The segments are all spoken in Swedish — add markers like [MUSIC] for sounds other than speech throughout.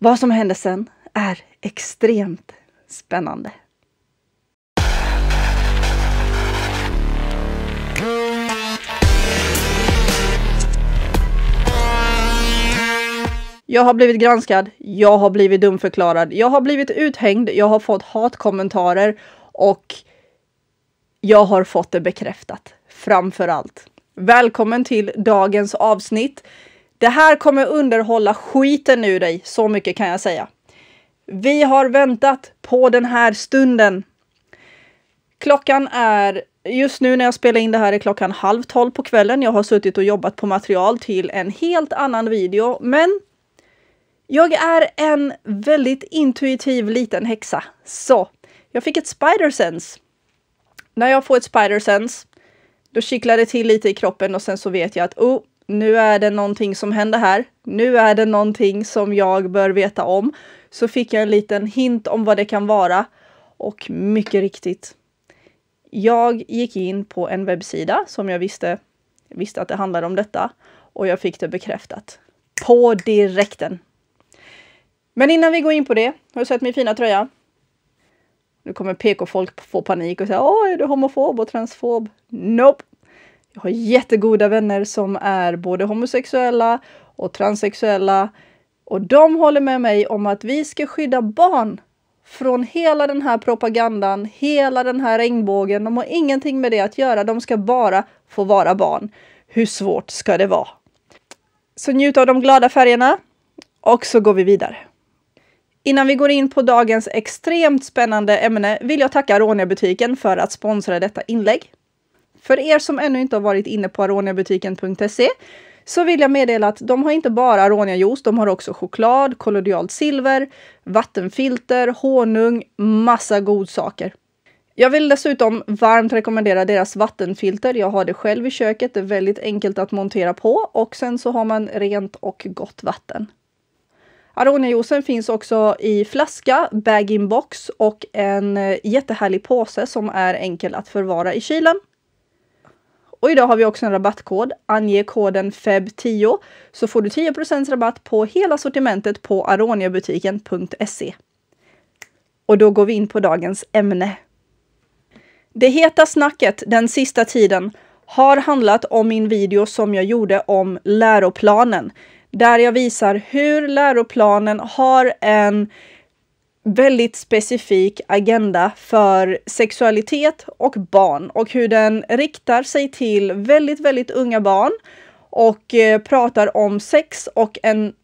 Vad som hände sen är extremt spännande. Jag har blivit granskad, jag har blivit dumförklarad, jag har blivit uthängd, jag har fått hatkommentarer och jag har fått det bekräftat. Framför allt. Välkommen till dagens avsnitt. Det här kommer underhålla skiten ur dig, så mycket kan jag säga. Vi har väntat på den här stunden. Klockan är Just nu när jag spelar in det här är klockan halv tolv på kvällen. Jag har suttit och jobbat på material till en helt annan video, men jag är en väldigt intuitiv liten häxa. Så jag fick ett spider sense. När jag får ett spider sense, då kittlar det till lite i kroppen och sen så vet jag att oh, nu är det någonting som händer här. Nu är det någonting som jag bör veta om. Så fick jag en liten hint om vad det kan vara och mycket riktigt. Jag gick in på en webbsida som jag visste, visste att det handlade om detta och jag fick det bekräftat. På direkten! Men innan vi går in på det, har du sett min fina tröja? Nu kommer PK-folk få panik och säga Åh, är du homofob och transfob? Nope! Jag har jättegoda vänner som är både homosexuella och transsexuella och de håller med mig om att vi ska skydda barn från hela den här propagandan, hela den här regnbågen. De har ingenting med det att göra. De ska bara få vara barn. Hur svårt ska det vara? Så njut av de glada färgerna och så går vi vidare. Innan vi går in på dagens extremt spännande ämne vill jag tacka Ronja butiken för att sponsra detta inlägg. För er som ännu inte har varit inne på aroniabutiken.se så vill jag meddela att de har inte bara Aronia-juice, de har också choklad, kollodialt silver, vattenfilter, honung, massa godsaker. Jag vill dessutom varmt rekommendera deras vattenfilter. Jag har det själv i köket. Det är väldigt enkelt att montera på och sen så har man rent och gott vatten. Aroniajuicen finns också i flaska, bag-in-box och en eh, jättehärlig påse som är enkel att förvara i kylen. Och idag har vi också en rabattkod. Ange koden FEB10 så får du 10 rabatt på hela sortimentet på aroniabutiken.se. Och då går vi in på dagens ämne. Det heta snacket den sista tiden har handlat om min video som jag gjorde om läroplanen där jag visar hur läroplanen har en väldigt specifik agenda för sexualitet och barn och hur den riktar sig till väldigt, väldigt unga barn och eh, pratar om sex och en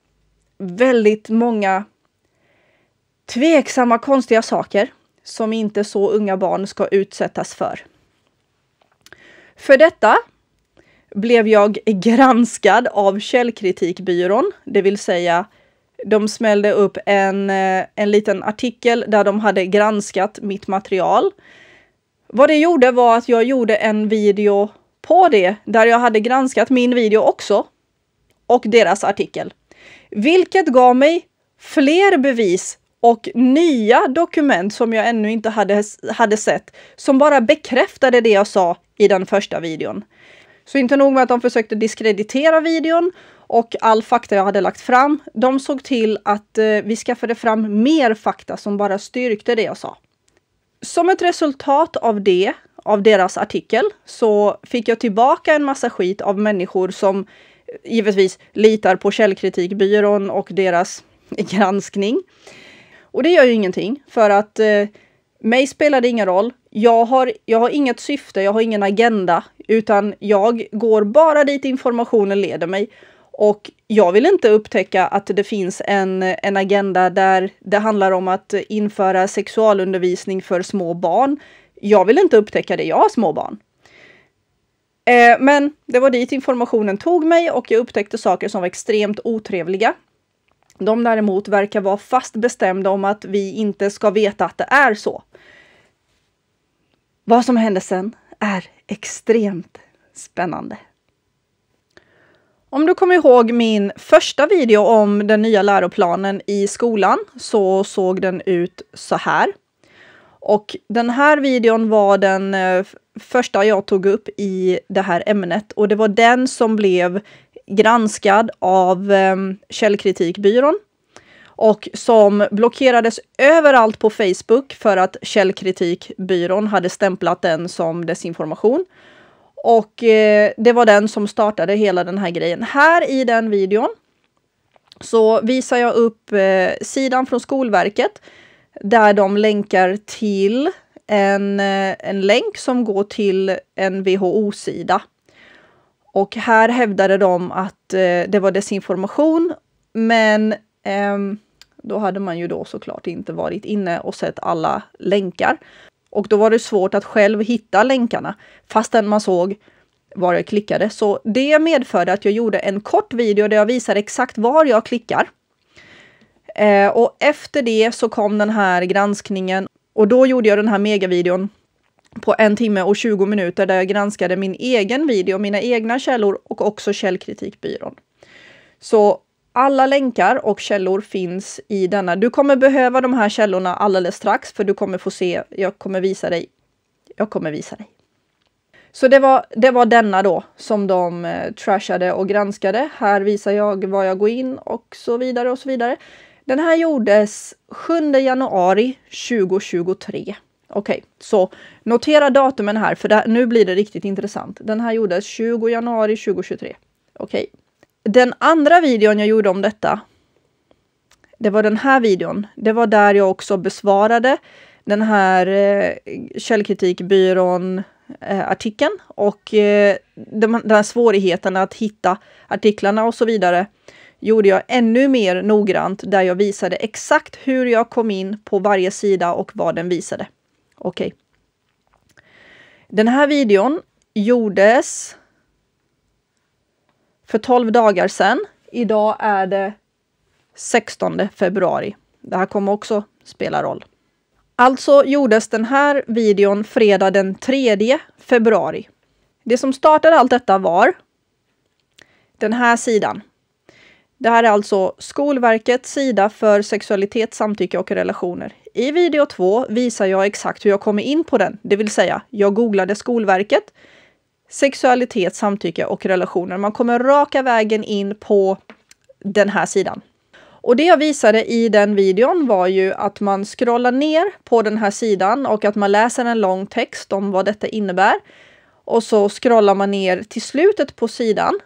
väldigt många tveksamma konstiga saker som inte så unga barn ska utsättas för. För detta blev jag granskad av Källkritikbyrån, det vill säga de smällde upp en, eh, en liten artikel där de hade granskat mitt material. Vad det gjorde var att jag gjorde en video på det där jag hade granskat min video också och deras artikel, vilket gav mig fler bevis och nya dokument som jag ännu inte hade, hade sett som bara bekräftade det jag sa i den första videon. Så inte nog med att de försökte diskreditera videon, och all fakta jag hade lagt fram. De såg till att eh, vi skaffade fram mer fakta som bara styrkte det jag sa. Som ett resultat av det, av deras artikel, så fick jag tillbaka en massa skit av människor som eh, givetvis litar på Källkritikbyrån och deras [LAUGHS] granskning. Och det gör ju ingenting för att eh, mig spelar det ingen roll. Jag har, jag har inget syfte, jag har ingen agenda, utan jag går bara dit informationen leder mig. Och jag vill inte upptäcka att det finns en, en agenda där det handlar om att införa sexualundervisning för små barn. Jag vill inte upptäcka det, jag har små barn. Eh, men det var dit informationen tog mig och jag upptäckte saker som var extremt otrevliga. De däremot verkar vara fast bestämda om att vi inte ska veta att det är så. Vad som hände sen är extremt spännande. Om du kommer ihåg min första video om den nya läroplanen i skolan så såg den ut så här. Och den här videon var den eh, första jag tog upp i det här ämnet och det var den som blev granskad av eh, Källkritikbyrån och som blockerades överallt på Facebook för att Källkritikbyrån hade stämplat den som desinformation. Och eh, det var den som startade hela den här grejen. Här i den videon så visar jag upp eh, sidan från Skolverket där de länkar till en, eh, en länk som går till en WHO-sida. Och här hävdade de att eh, det var desinformation, men ehm, då hade man ju då såklart inte varit inne och sett alla länkar. Och då var det svårt att själv hitta länkarna fastän man såg var jag klickade. Så det medförde att jag gjorde en kort video där jag visar exakt var jag klickar. Eh, och efter det så kom den här granskningen och då gjorde jag den här megavideon på en timme och 20 minuter där jag granskade min egen video, mina egna källor och också Källkritikbyrån. Så alla länkar och källor finns i denna. Du kommer behöva de här källorna alldeles strax för du kommer få se, jag kommer visa dig. Jag kommer visa dig. Så det var, det var denna då som de eh, trashade och granskade. Här visar jag var jag går in och så vidare och så vidare. Den här gjordes 7 januari 2023. Okej, okay, så notera datumen här för där, nu blir det riktigt intressant. Den här gjordes 20 januari 2023. Okej. Okay. Den andra videon jag gjorde om detta, det var den här videon. Det var där jag också besvarade den här eh, källkritikbyrån eh, artikeln och eh, de, den här svårigheten att hitta artiklarna och så vidare gjorde jag ännu mer noggrant där jag visade exakt hur jag kom in på varje sida och vad den visade. Okej. Okay. Den här videon gjordes för 12 dagar sedan. Idag är det 16 februari. Det här kommer också spela roll. Alltså gjordes den här videon fredag den 3 februari. Det som startade allt detta var den här sidan. Det här är alltså Skolverkets sida för sexualitet, samtycke och relationer. I video 2 visar jag exakt hur jag kommer in på den, det vill säga jag googlade Skolverket, sexualitet, samtycke och relationer. Man kommer raka vägen in på den här sidan. Och det jag visade i den videon var ju att man scrollar ner på den här sidan och att man läser en lång text om vad detta innebär. Och så scrollar man ner till slutet på sidan.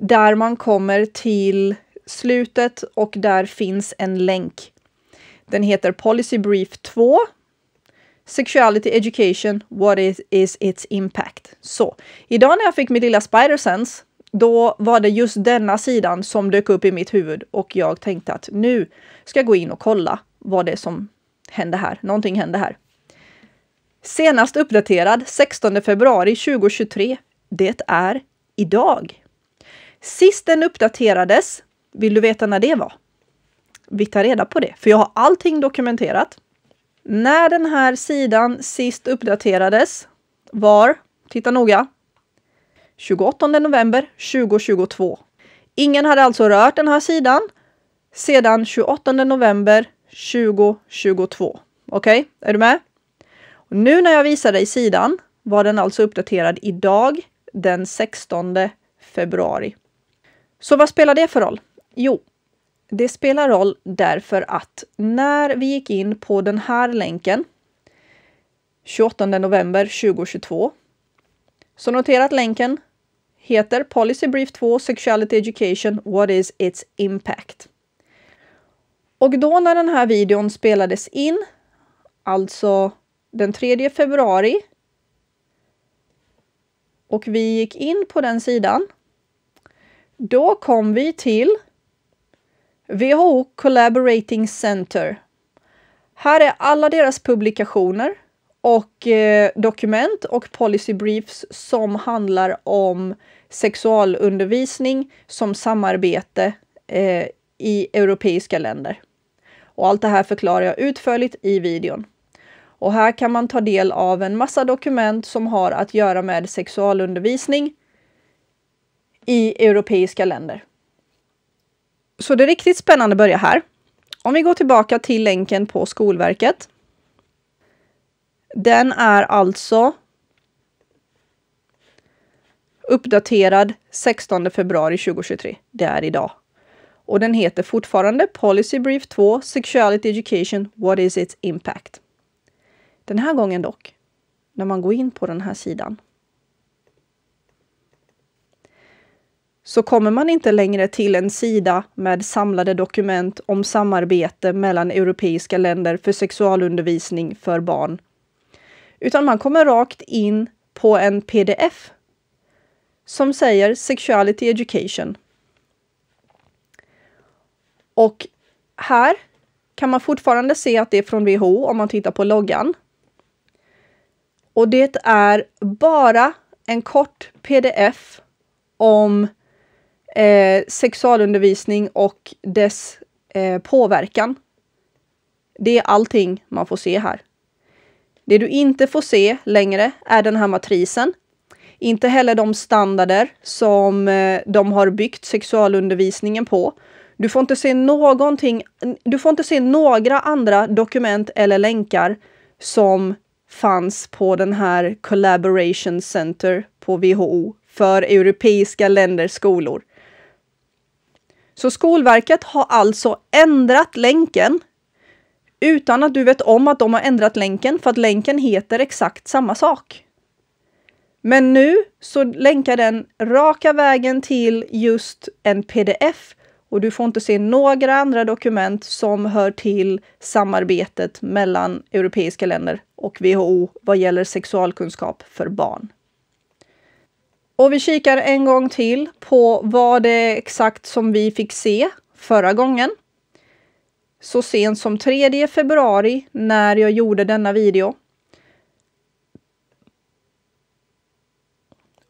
Där man kommer till slutet och där finns en länk. Den heter Policy Brief 2 Sexuality Education, What is, is its impact? Så idag när jag fick min lilla Spider Sense, då var det just denna sidan som dök upp i mitt huvud och jag tänkte att nu ska jag gå in och kolla vad det är som händer här. Någonting händer här. Senast uppdaterad 16 februari 2023. Det är idag. Sist den uppdaterades, vill du veta när det var? Vi tar reda på det, för jag har allting dokumenterat. När den här sidan sist uppdaterades var, titta noga, 28 november 2022. Ingen hade alltså rört den här sidan sedan 28 november 2022. Okej, okay? är du med? Och nu när jag visar dig sidan var den alltså uppdaterad idag den 16 februari. Så vad spelar det för roll? Jo, det spelar roll därför att när vi gick in på den här länken 28 november 2022. Så notera att länken heter Policy Brief 2 Sexuality Education What is its impact? Och då när den här videon spelades in, alltså den 3 februari. Och vi gick in på den sidan. Då kom vi till WHO Collaborating Center. Här är alla deras publikationer och eh, dokument och policy briefs som handlar om sexualundervisning som samarbete eh, i europeiska länder. Och allt det här förklarar jag utförligt i videon. Och här kan man ta del av en massa dokument som har att göra med sexualundervisning i europeiska länder. Så det riktigt spännande börjar här. Om vi går tillbaka till länken på Skolverket. Den är alltså uppdaterad 16 februari 2023. Det är idag. Och den heter fortfarande Policy Brief 2 Sexuality Education What is its impact? Den här gången dock, när man går in på den här sidan så kommer man inte längre till en sida med samlade dokument om samarbete mellan europeiska länder för sexualundervisning för barn. Utan man kommer rakt in på en pdf som säger Sexuality Education. Och här kan man fortfarande se att det är från WHO om man tittar på loggan. Och det är bara en kort pdf om eh, sexualundervisning och dess eh, påverkan. Det är allting man får se här. Det du inte får se längre är den här matrisen. Inte heller de standarder som eh, de har byggt sexualundervisningen på. Du får inte se någonting. Du får inte se några andra dokument eller länkar som fanns på den här Collaboration Center på WHO för europeiska länders skolor. Så Skolverket har alltså ändrat länken utan att du vet om att de har ändrat länken för att länken heter exakt samma sak. Men nu så länkar den raka vägen till just en pdf och du får inte se några andra dokument som hör till samarbetet mellan europeiska länder och WHO vad gäller sexualkunskap för barn. Och vi kikar en gång till på vad det är exakt som vi fick se förra gången. Så sent som 3 februari när jag gjorde denna video.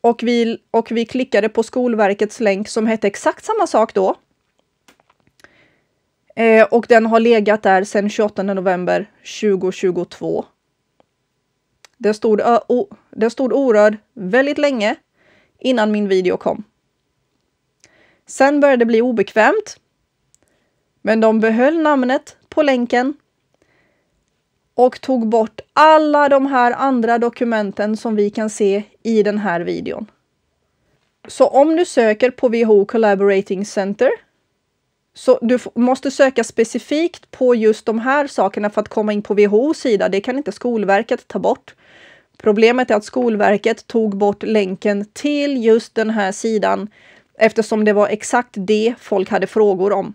Och vi, och vi klickade på Skolverkets länk som hette exakt samma sak då. Eh, och den har legat där sedan 28 november 2022. Det stod, ö, o, stod orörd väldigt länge innan min video kom. Sen började det bli obekvämt. Men de behöll namnet på länken och tog bort alla de här andra dokumenten som vi kan se i den här videon. Så om du söker på WHO Collaborating Center så du måste söka specifikt på just de här sakerna för att komma in på WHO sida. Det kan inte Skolverket ta bort. Problemet är att Skolverket tog bort länken till just den här sidan eftersom det var exakt det folk hade frågor om.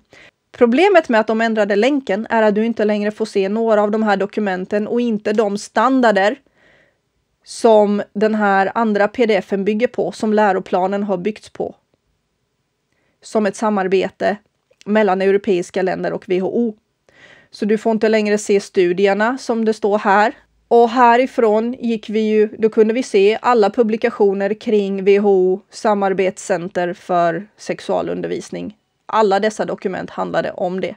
Problemet med att de ändrade länken är att du inte längre får se några av de här dokumenten och inte de standarder som den här andra pdfen bygger på, som läroplanen har byggts på. Som ett samarbete mellan europeiska länder och WHO. Så du får inte längre se studierna som det står här och härifrån gick vi ju, då kunde vi se alla publikationer kring WHO samarbetscenter för sexualundervisning. Alla dessa dokument handlade om det.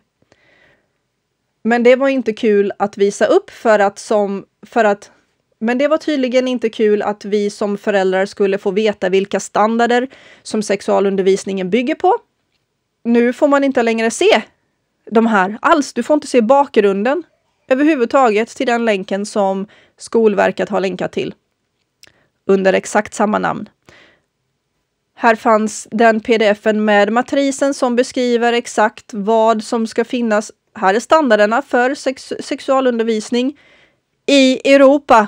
Men det var inte kul att visa upp för att som för att men det var tydligen inte kul att vi som föräldrar skulle få veta vilka standarder som sexualundervisningen bygger på. Nu får man inte längre se de här alls. Du får inte se bakgrunden överhuvudtaget till den länken som Skolverket har länkat till under exakt samma namn. Här fanns den pdfen med matrisen som beskriver exakt vad som ska finnas. Här är standarderna för sex sexualundervisning i Europa.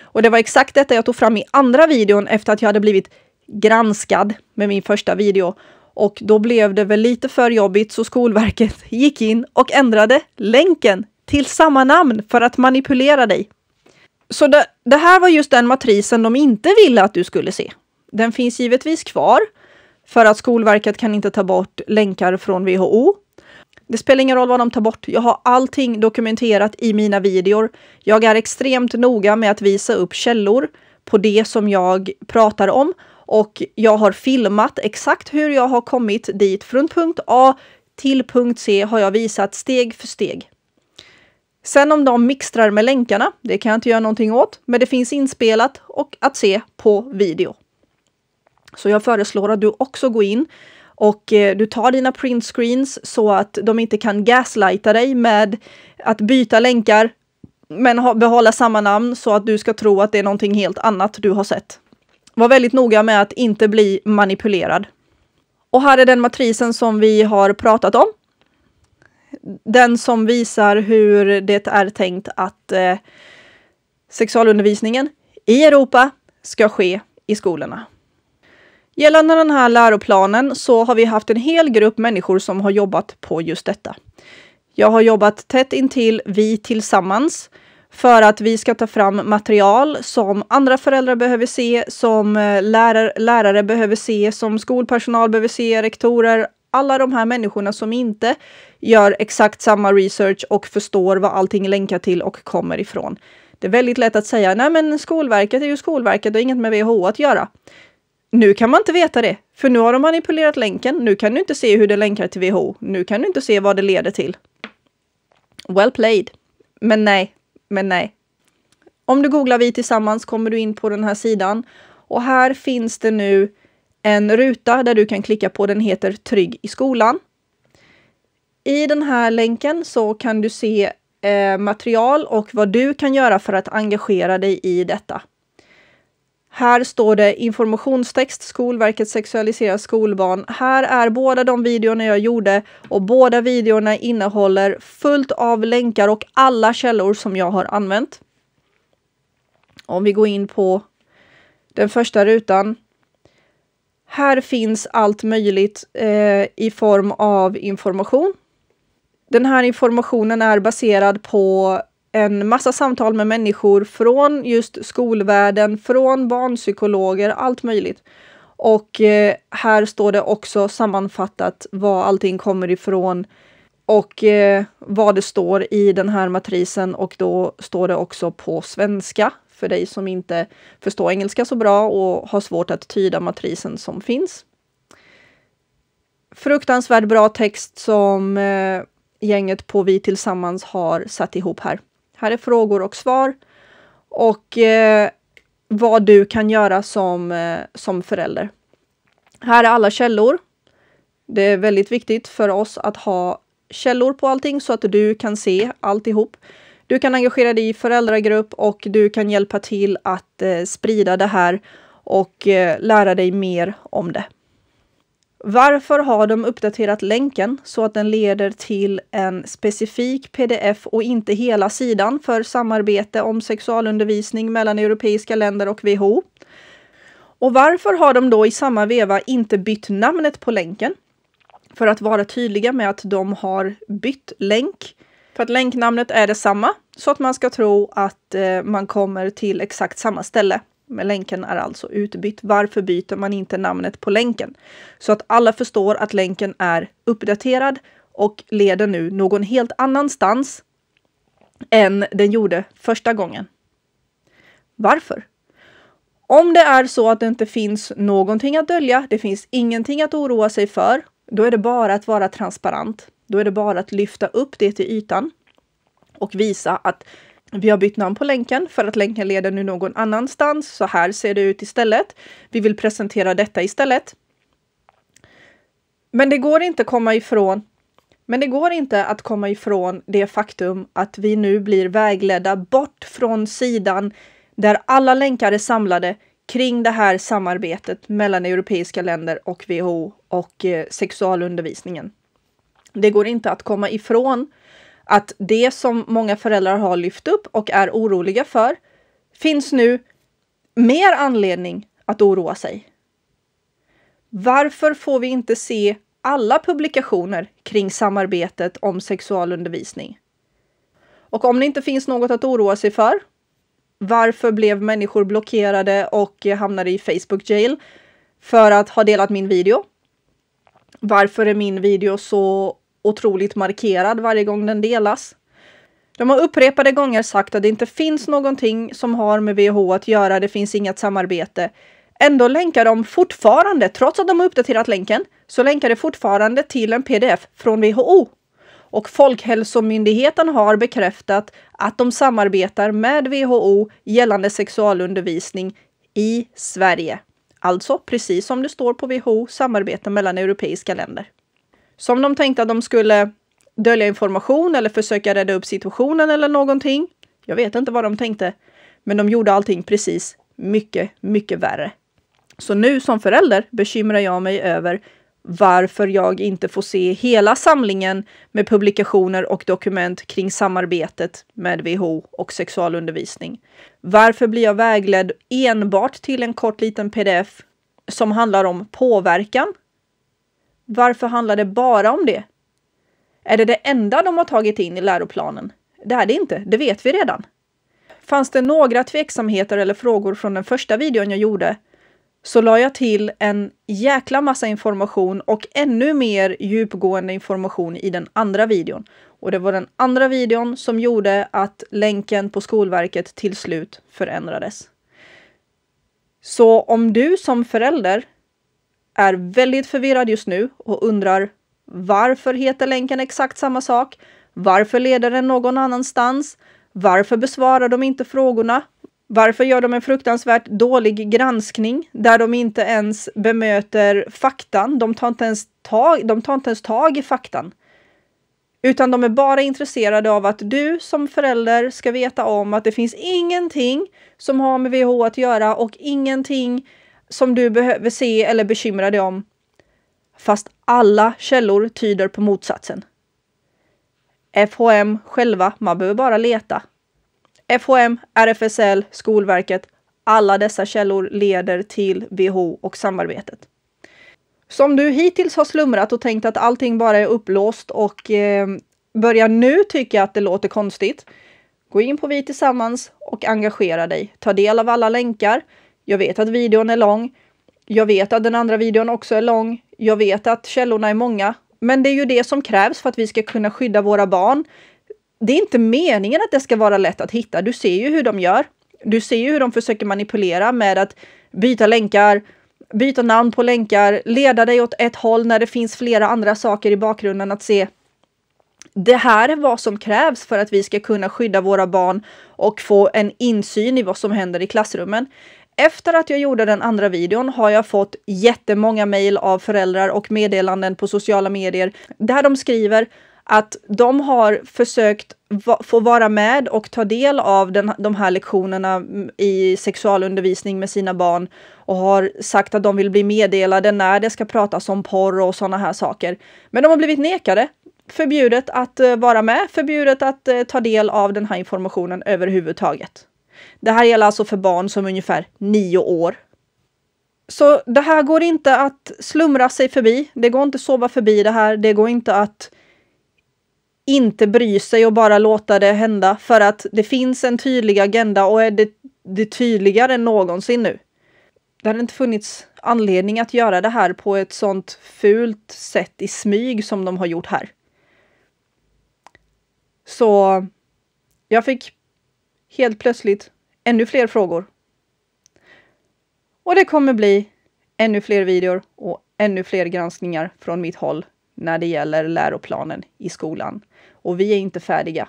Och det var exakt detta jag tog fram i andra videon efter att jag hade blivit granskad med min första video och då blev det väl lite för jobbigt så Skolverket [LAUGHS] gick in och ändrade länken till samma namn för att manipulera dig. Så det, det här var just den matrisen de inte ville att du skulle se. Den finns givetvis kvar för att Skolverket kan inte ta bort länkar från WHO. Det spelar ingen roll vad de tar bort. Jag har allting dokumenterat i mina videor. Jag är extremt noga med att visa upp källor på det som jag pratar om och jag har filmat exakt hur jag har kommit dit. Från punkt A till punkt C har jag visat steg för steg. Sen om de mixtrar med länkarna, det kan jag inte göra någonting åt, men det finns inspelat och att se på video. Så jag föreslår att du också går in och eh, du tar dina printscreens så att de inte kan gaslighta dig med att byta länkar men behålla samma namn så att du ska tro att det är någonting helt annat du har sett var väldigt noga med att inte bli manipulerad. Och här är den matrisen som vi har pratat om. Den som visar hur det är tänkt att eh, sexualundervisningen i Europa ska ske i skolorna. Gällande den här läroplanen så har vi haft en hel grupp människor som har jobbat på just detta. Jag har jobbat tätt intill Vi tillsammans för att vi ska ta fram material som andra föräldrar behöver se, som eh, lärare, lärare behöver se, som skolpersonal behöver se, rektorer, alla de här människorna som inte gör exakt samma research och förstår vad allting länkar till och kommer ifrån. Det är väldigt lätt att säga, nej men Skolverket är ju Skolverket, och inget med WHO att göra. Nu kan man inte veta det, för nu har de manipulerat länken. Nu kan du inte se hur det länkar till WHO. Nu kan du inte se vad det leder till. Well played. Men nej, men nej. Om du googlar Vi tillsammans kommer du in på den här sidan och här finns det nu en ruta där du kan klicka på. Den heter Trygg i skolan. I den här länken så kan du se eh, material och vad du kan göra för att engagera dig i detta. Här står det informationstext, Skolverket sexualiserar skolbarn. Här är båda de videorna jag gjorde och båda videorna innehåller fullt av länkar och alla källor som jag har använt. Om vi går in på den första rutan. Här finns allt möjligt eh, i form av information. Den här informationen är baserad på en massa samtal med människor från just skolvärlden, från barnpsykologer, allt möjligt. Och eh, här står det också sammanfattat var allting kommer ifrån och eh, vad det står i den här matrisen och då står det också på svenska för dig som inte förstår engelska så bra och har svårt att tyda matrisen som finns. Fruktansvärt bra text som eh, gänget på Vi Tillsammans har satt ihop här. Här är frågor och svar. Och eh, vad du kan göra som, eh, som förälder. Här är alla källor. Det är väldigt viktigt för oss att ha källor på allting så att du kan se alltihop. Du kan engagera dig i föräldragrupp och du kan hjälpa till att eh, sprida det här och eh, lära dig mer om det. Varför har de uppdaterat länken så att den leder till en specifik pdf och inte hela sidan för samarbete om sexualundervisning mellan europeiska länder och WHO? Och varför har de då i samma veva inte bytt namnet på länken? För att vara tydliga med att de har bytt länk. För att länknamnet är detsamma så att man ska tro att eh, man kommer till exakt samma ställe men länken är alltså utbytt. Varför byter man inte namnet på länken? Så att alla förstår att länken är uppdaterad och leder nu någon helt annanstans än den gjorde första gången. Varför? Om det är så att det inte finns någonting att dölja, det finns ingenting att oroa sig för, då är det bara att vara transparent. Då är det bara att lyfta upp det till ytan och visa att vi har bytt namn på länken för att länken leder nu någon annanstans. Så här ser det ut istället. Vi vill presentera detta istället. Men det går inte att komma ifrån men det går inte att komma ifrån det faktum att vi nu blir vägledda bort från sidan där alla länkar är samlade kring det här samarbetet mellan europeiska länder och WHO och eh, sexualundervisningen. Det går inte att komma ifrån att det som många föräldrar har lyft upp och är oroliga för finns nu mer anledning att oroa sig. Varför får vi inte se alla publikationer kring samarbetet om sexualundervisning? Och om det inte finns något att oroa sig för, varför blev människor blockerade och hamnade i Facebook jail för att ha delat min video? Varför är min video så otroligt markerad varje gång den delas. De har upprepade gånger sagt att det inte finns någonting som har med WHO att göra, det finns inget samarbete. Ändå länkar de fortfarande, trots att de har uppdaterat länken, så länkar det fortfarande till en pdf från WHO. Och Folkhälsomyndigheten har bekräftat att de samarbetar med WHO gällande sexualundervisning i Sverige. Alltså, precis som det står på WHO, samarbete mellan europeiska länder. Som de tänkte att de skulle dölja information eller försöka rädda upp situationen eller någonting. Jag vet inte vad de tänkte, men de gjorde allting precis mycket, mycket värre. Så nu som förälder bekymrar jag mig över varför jag inte får se hela samlingen med publikationer och dokument kring samarbetet med WHO och sexualundervisning. Varför blir jag vägledd enbart till en kort liten pdf som handlar om påverkan varför handlar det bara om det? Är det det enda de har tagit in i läroplanen? Det är det inte, det vet vi redan. Fanns det några tveksamheter eller frågor från den första videon jag gjorde så la jag till en jäkla massa information och ännu mer djupgående information i den andra videon. Och det var den andra videon som gjorde att länken på Skolverket till slut förändrades. Så om du som förälder är väldigt förvirrad just nu och undrar varför heter länken exakt samma sak? Varför leder den någon annanstans? Varför besvarar de inte frågorna? Varför gör de en fruktansvärt dålig granskning där de inte ens bemöter faktan? De tar inte ens tag, de tar inte ens tag i faktan. Utan de är bara intresserade av att du som förälder ska veta om att det finns ingenting som har med VH att göra och ingenting som du behöver se eller bekymra dig om. Fast alla källor tyder på motsatsen. FHM själva, man behöver bara leta. FHM, RFSL, Skolverket, alla dessa källor leder till WHO och samarbetet. Så om du hittills har slumrat och tänkt att allting bara är upplåst och eh, börjar nu tycka att det låter konstigt, gå in på Vi Tillsammans och engagera dig. Ta del av alla länkar, jag vet att videon är lång. Jag vet att den andra videon också är lång. Jag vet att källorna är många. Men det är ju det som krävs för att vi ska kunna skydda våra barn. Det är inte meningen att det ska vara lätt att hitta. Du ser ju hur de gör. Du ser ju hur de försöker manipulera med att byta länkar, byta namn på länkar, leda dig åt ett håll när det finns flera andra saker i bakgrunden att se. Det här är vad som krävs för att vi ska kunna skydda våra barn och få en insyn i vad som händer i klassrummen. Efter att jag gjorde den andra videon har jag fått jättemånga mejl av föräldrar och meddelanden på sociala medier där de skriver att de har försökt få vara med och ta del av den, de här lektionerna i sexualundervisning med sina barn och har sagt att de vill bli meddelade när det ska pratas om porr och sådana här saker. Men de har blivit nekade. Förbjudet att eh, vara med, förbjudet att eh, ta del av den här informationen överhuvudtaget. Det här gäller alltså för barn som är ungefär nio år. Så det här går inte att slumra sig förbi. Det går inte att sova förbi det här. Det går inte att inte bry sig och bara låta det hända för att det finns en tydlig agenda och är det, det tydligare än någonsin nu. Det hade inte funnits anledning att göra det här på ett sånt fult sätt i smyg som de har gjort här. Så jag fick helt plötsligt ännu fler frågor. Och det kommer bli ännu fler videor och ännu fler granskningar från mitt håll när det gäller läroplanen i skolan. Och vi är inte färdiga.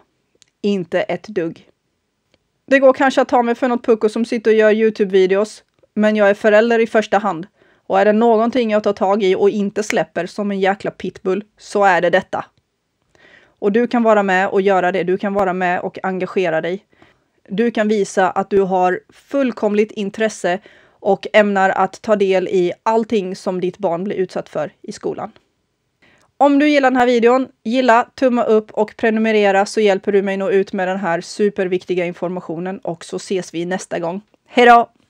Inte ett dugg. Det går kanske att ta mig för något pucko som sitter och gör Youtube-videos, men jag är förälder i första hand. Och är det någonting jag tar tag i och inte släpper som en jäkla pitbull, så är det detta. Och du kan vara med och göra det. Du kan vara med och engagera dig du kan visa att du har fullkomligt intresse och ämnar att ta del i allting som ditt barn blir utsatt för i skolan. Om du gillar den här videon, gilla, tumma upp och prenumerera så hjälper du mig nå ut med den här superviktiga informationen och så ses vi nästa gång. Hej då!